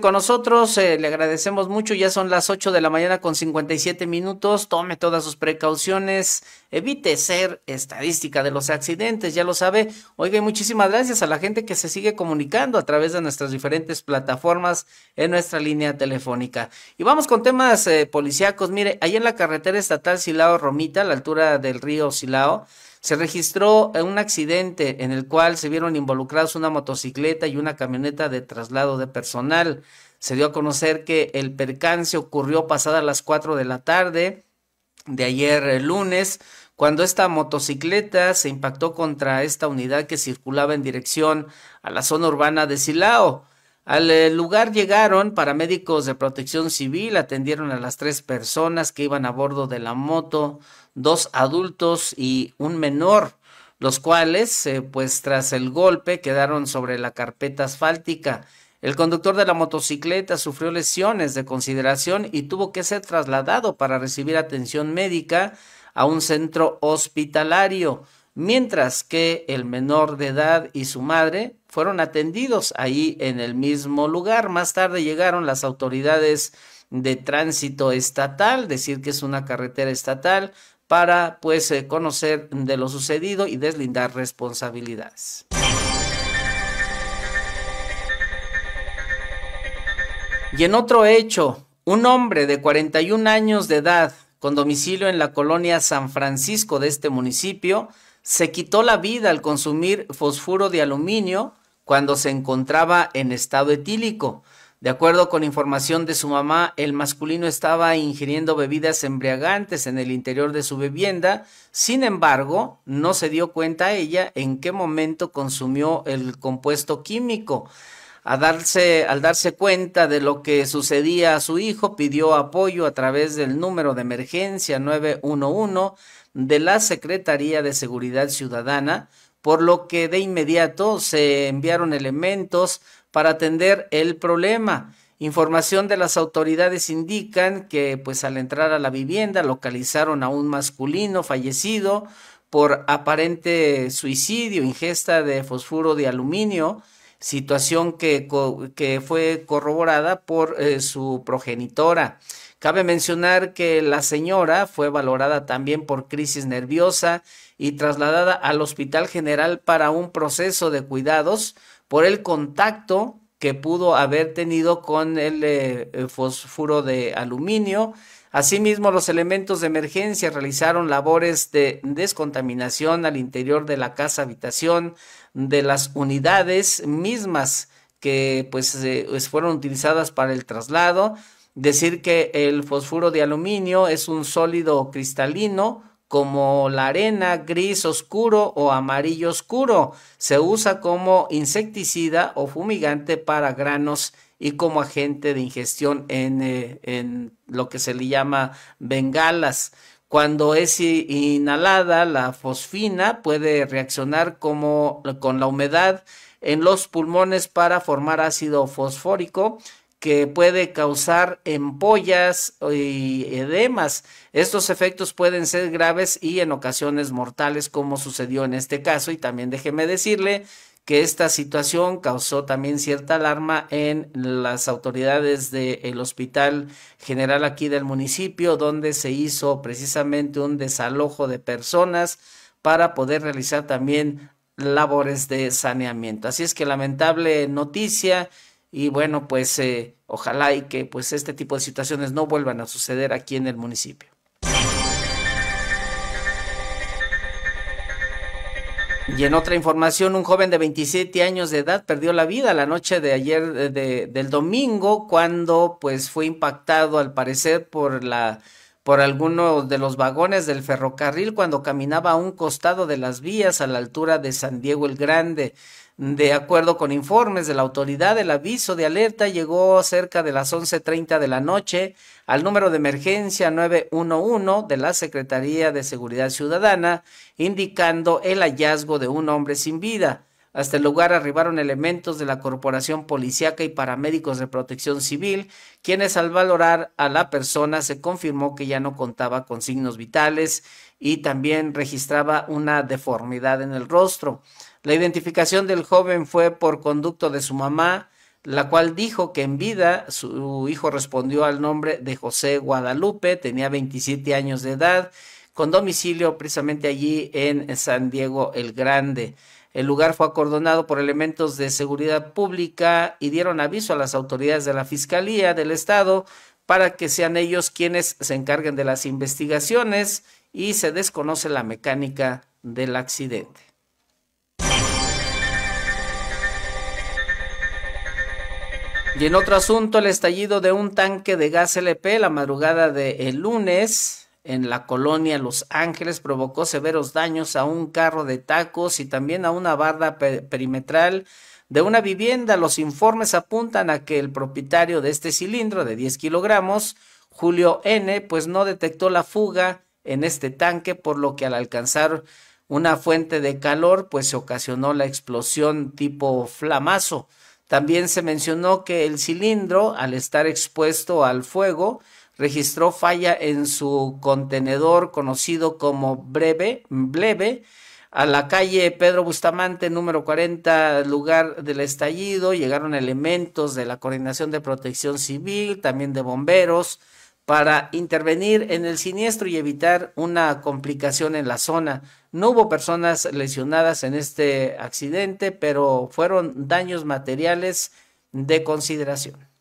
con nosotros. Eh, le agradecemos mucho. Ya son las 8 de la mañana con 57 minutos. Tome todas sus precauciones. Evite ser estadística de los accidentes, ya lo sabe. Oiga, y muchísimas gracias a la gente que se sigue comunicando a través de nuestras diferentes plataformas en nuestra línea telefónica. Y vamos con temas eh, policíacos. Mire, ahí en la carretera estatal Silao Romita, a la altura del río Silao. Se registró eh, un accidente en el cual se vieron involucrados una motocicleta y una camioneta de traslado de personal. Se dio a conocer que el percance ocurrió pasadas las 4 de la tarde de ayer eh, lunes, cuando esta motocicleta se impactó contra esta unidad que circulaba en dirección a la zona urbana de Silao. Al eh, lugar llegaron paramédicos de protección civil, atendieron a las tres personas que iban a bordo de la moto, dos adultos y un menor, los cuales, eh, pues tras el golpe, quedaron sobre la carpeta asfáltica. El conductor de la motocicleta sufrió lesiones de consideración y tuvo que ser trasladado para recibir atención médica a un centro hospitalario mientras que el menor de edad y su madre fueron atendidos ahí en el mismo lugar. Más tarde llegaron las autoridades de tránsito estatal, decir que es una carretera estatal, para pues eh, conocer de lo sucedido y deslindar responsabilidades. Y en otro hecho, un hombre de 41 años de edad, con domicilio en la colonia San Francisco de este municipio, se quitó la vida al consumir fosfuro de aluminio cuando se encontraba en estado etílico. De acuerdo con información de su mamá, el masculino estaba ingiriendo bebidas embriagantes en el interior de su vivienda, sin embargo, no se dio cuenta ella en qué momento consumió el compuesto químico darse, al darse cuenta de lo que sucedía a su hijo, pidió apoyo a través del número de emergencia 911 de la Secretaría de Seguridad Ciudadana, por lo que de inmediato se enviaron elementos para atender el problema. Información de las autoridades indican que pues al entrar a la vivienda localizaron a un masculino fallecido por aparente suicidio, ingesta de fosfuro de aluminio, situación que, fue corroborada por eh, su progenitora. Cabe mencionar que la señora fue valorada también por crisis nerviosa y trasladada al Hospital General para un proceso de cuidados por el contacto que pudo haber tenido con el, eh, fosfuro de aluminio. Asimismo, los elementos de emergencia realizaron labores de descontaminación al interior de la casa habitación de las unidades mismas que pues, eh, pues fueron utilizadas para el traslado. Decir que el fosfuro de aluminio es un sólido cristalino como la arena gris oscuro o amarillo oscuro. Se usa como insecticida o fumigante para granos y como agente de ingestión en, eh, en lo que se le llama bengalas. Cuando es inhalada, la fosfina puede reaccionar como, con la humedad en los pulmones para formar ácido fosfórico que puede causar empollas y edemas. Estos efectos pueden ser graves y en ocasiones mortales, como sucedió en este caso. Y también déjeme decirle que esta situación causó también cierta alarma en las autoridades del hospital general aquí del municipio, donde se hizo precisamente un desalojo de personas para poder realizar también labores de saneamiento. Así es que lamentable noticia y bueno, pues eh, ojalá y que pues este tipo de situaciones no vuelvan a suceder aquí en el municipio. Y en otra información, un joven de 27 años de edad perdió la vida la noche de ayer eh, del domingo cuando pues fue impactado al parecer por la por alguno de los vagones del ferrocarril cuando caminaba a un costado de las vías a la altura de San Diego el Grande. De acuerdo con informes de la autoridad, el aviso de alerta llegó cerca de las 11.30 de la noche al número de emergencia 911 de la Secretaría de Seguridad Ciudadana, indicando el hallazgo de un hombre sin vida. Hasta el lugar arribaron elementos de la Corporación Policiaca y paramédicos de protección civil, quienes al valorar a la persona se confirmó que ya no contaba con signos vitales y también registraba una deformidad en el rostro. La identificación del joven fue por conducto de su mamá, la cual dijo que en vida su hijo respondió al nombre de José Guadalupe, tenía 27 años de edad, con domicilio precisamente allí en San Diego el Grande. El lugar fue acordonado por elementos de seguridad pública y dieron aviso a las autoridades de la Fiscalía del Estado para que sean ellos quienes se encarguen de las investigaciones y se desconoce la mecánica del accidente. Y en otro asunto, el estallido de un tanque de gas LP la madrugada del de lunes en la colonia Los Ángeles provocó severos daños a un carro de tacos y también a una barda perimetral de una vivienda. Los informes apuntan a que el propietario de este cilindro de 10 kilogramos, Julio N., pues no detectó la fuga en este tanque, por lo que al alcanzar una fuente de calor, pues se ocasionó la explosión tipo flamazo. También se mencionó que el cilindro, al estar expuesto al fuego, registró falla en su contenedor conocido como Breve, Bleve, a la calle Pedro Bustamante, número 40, lugar del estallido. Llegaron elementos de la Coordinación de Protección Civil, también de bomberos, para intervenir en el siniestro y evitar una complicación en la zona. No hubo personas lesionadas en este accidente, pero fueron daños materiales de consideración.